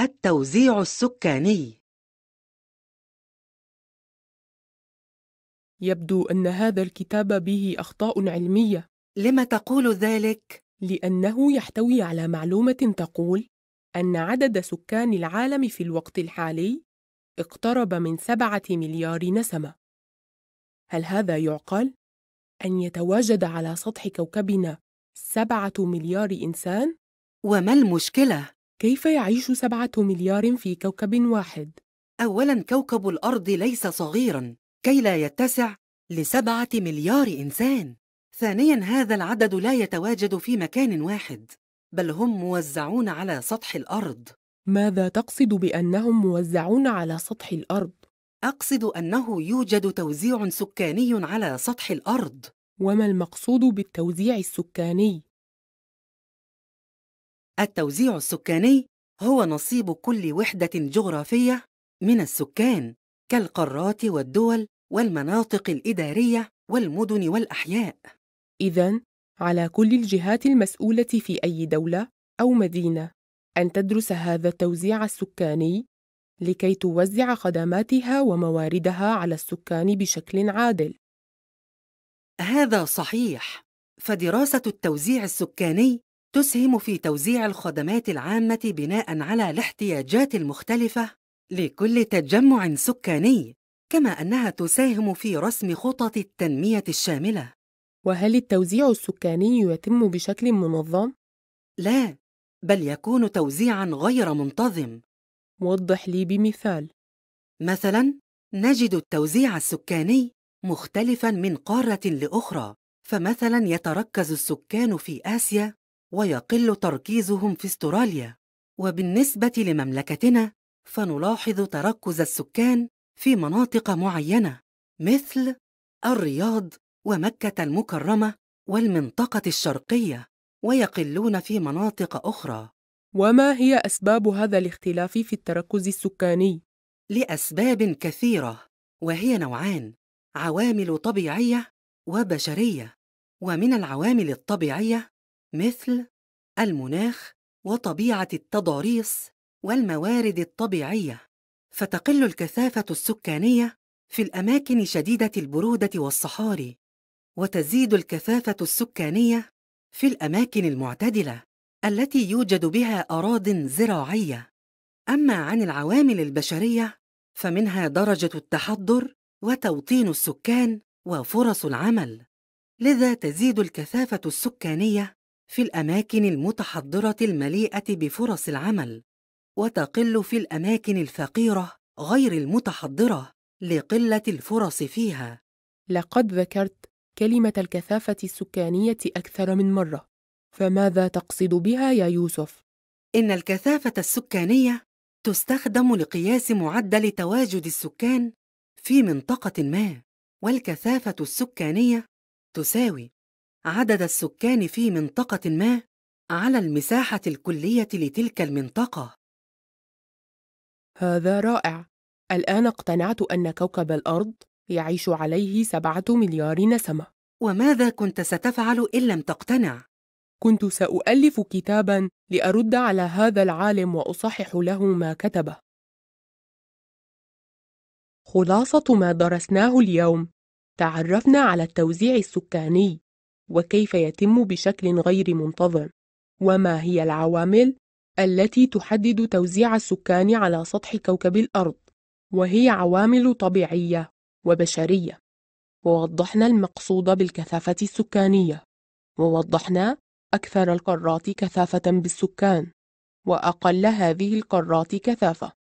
التوزيع السكاني يبدو أن هذا الكتاب به أخطاء علمية لم تقول ذلك؟ لأنه يحتوي على معلومة تقول أن عدد سكان العالم في الوقت الحالي اقترب من سبعة مليار نسمة هل هذا يعقل؟ أن يتواجد على سطح كوكبنا سبعة مليار إنسان؟ وما المشكلة؟ كيف يعيش سبعة مليار في كوكب واحد؟ أولاً كوكب الأرض ليس صغيراً كي لا يتسع لسبعة مليار إنسان ثانياً هذا العدد لا يتواجد في مكان واحد بل هم موزعون على سطح الأرض ماذا تقصد بأنهم موزعون على سطح الأرض؟ أقصد أنه يوجد توزيع سكاني على سطح الأرض وما المقصود بالتوزيع السكاني؟ التوزيع السكاني هو نصيب كل وحدة جغرافية من السكان كالقارات والدول والمناطق الإدارية والمدن والأحياء. إذا على كل الجهات المسؤولة في أي دولة أو مدينة أن تدرس هذا التوزيع السكاني لكي توزع خدماتها ومواردها على السكان بشكل عادل. هذا صحيح، فدراسة التوزيع السكاني تسهم في توزيع الخدمات العامة بناء على الاحتياجات المختلفة لكل تجمع سكاني، كما أنها تساهم في رسم خطط التنمية الشاملة. وهل التوزيع السكاني يتم بشكل منظم؟ لا، بل يكون توزيعًا غير منتظم. وضح لي بمثال. مثلًا، نجد التوزيع السكاني مختلفًا من قارة لأخرى، فمثلًا يتركز السكان في آسيا ويقل تركيزهم في استراليا وبالنسبة لمملكتنا فنلاحظ تركز السكان في مناطق معينة مثل الرياض ومكة المكرمة والمنطقة الشرقية ويقلون في مناطق أخرى وما هي أسباب هذا الاختلاف في التركز السكاني؟ لأسباب كثيرة وهي نوعان عوامل طبيعية وبشرية ومن العوامل الطبيعية مثل المناخ وطبيعة التضاريس والموارد الطبيعية فتقل الكثافة السكانية في الأماكن شديدة البرودة والصحاري وتزيد الكثافة السكانية في الأماكن المعتدلة التي يوجد بها أراضٍ زراعية أما عن العوامل البشرية فمنها درجة التحضر وتوطين السكان وفرص العمل لذا تزيد الكثافة السكانية في الأماكن المتحضرة المليئة بفرص العمل، وتقل في الأماكن الفقيرة غير المتحضرة لقلة الفرص فيها. لقد ذكرت كلمة الكثافة السكانية أكثر من مرة، فماذا تقصد بها يا يوسف؟ إن الكثافة السكانية تستخدم لقياس معدل تواجد السكان في منطقة ما، والكثافة السكانية تساوي عدد السكان في منطقة ما على المساحة الكلية لتلك المنطقة. هذا رائع. الآن اقتنعت أن كوكب الأرض يعيش عليه سبعة مليار نسمة. وماذا كنت ستفعل إن لم تقتنع؟ كنت سأؤلف كتاباً لأرد على هذا العالم وأصحح له ما كتبه. خلاصة ما درسناه اليوم تعرفنا على التوزيع السكاني وكيف يتم بشكل غير منتظم وما هي العوامل التي تحدد توزيع السكان على سطح كوكب الأرض وهي عوامل طبيعية وبشرية ووضحنا المقصود بالكثافة السكانية ووضحنا أكثر القارات كثافة بالسكان وأقل هذه القارات كثافة